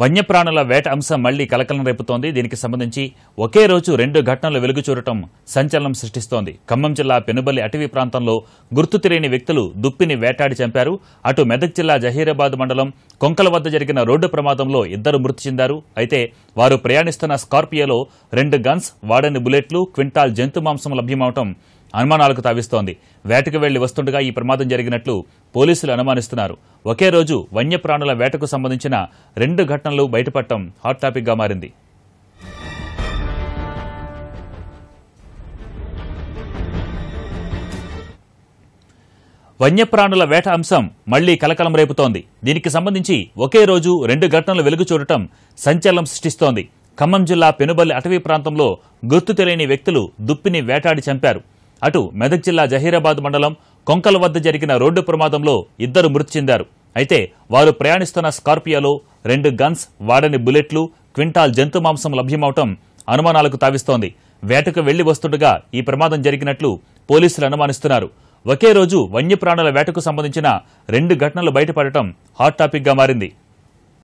వన్యప్రాణుల వేట అంశం మళ్లీ కలకలం రేపుతోంది దీనికి సంబంధించి ఒకే రోజు రెండు ఘటనలు వెలుగు చూడటం సంచలనం సృష్టిస్తోంది ఖమ్మం జిల్లా పెనుబల్లి అటవీ ప్రాంతంలో గుర్తు తెలియని వ్యక్తులు దుప్పిని వేటాడి చంపారు అటు మెదక్ జిల్లా జహీరాబాద్ మండలం కొంకల వద్ద జరిగిన రోడ్డు ప్రమాదంలో ఇద్దరు మృతి చెందారు అయితే వారు ప్రయాణిస్తున్న స్కార్పియోలో రెండు గన్స్ వాడని బుల్లెట్లు క్వింటాల్ జంతు మాంసం లభ్యమవటం అనుమానాలకు తావిస్తోంది వేటకు వెళ్లి వస్తుండగా ఈ ప్రమాదం జరిగినట్లు పోలీసులు అనుమానిస్తున్నారు ఒకే రోజు వన్యప్రాణుల వేటకు సంబంధించిన రెండు ఘటనలు బయటపడటం హాట్ టాపిక్గా మారింది వన్యప్రాణుల వేట అంశం మళ్లీ కలకలం రేపుతోంది దీనికి సంబంధించి ఒకే రోజు రెండు ఘటనలు వెలుగు చూడటం సంచలనం సృష్టిస్తోంది ఖమ్మం జిల్లా పెనుబల్లి అటవీ ప్రాంతంలో గుర్తు తెలియని వ్యక్తులు దుప్పిని వేటాడి చంపారు అటు మెదక్ జిల్లా జహీరాబాద్ మండలం కొంకల వద్ద జరిగిన రోడ్డు ప్రమాదంలో ఇద్దరు మృతి చెందారు అయితే వారు ప్రయాణిస్తున్న స్కార్పియోలో రెండు గన్స్ వాడని బుల్లెట్లు క్వింటాల్ జంతు మాంసం లభ్యమవటం అనుమానాలకు తావిస్తోంది వేటకు వెళ్లి వస్తుండగా ఈ ప్రమాదం జరిగినట్లు పోలీసులు అనుమానిస్తున్నారు ఒకే రోజు వన్యప్రాణుల వేటకు సంబంధించిన రెండు ఘటనలు బయటపడటం హాట్ టాపిక్గా మారింది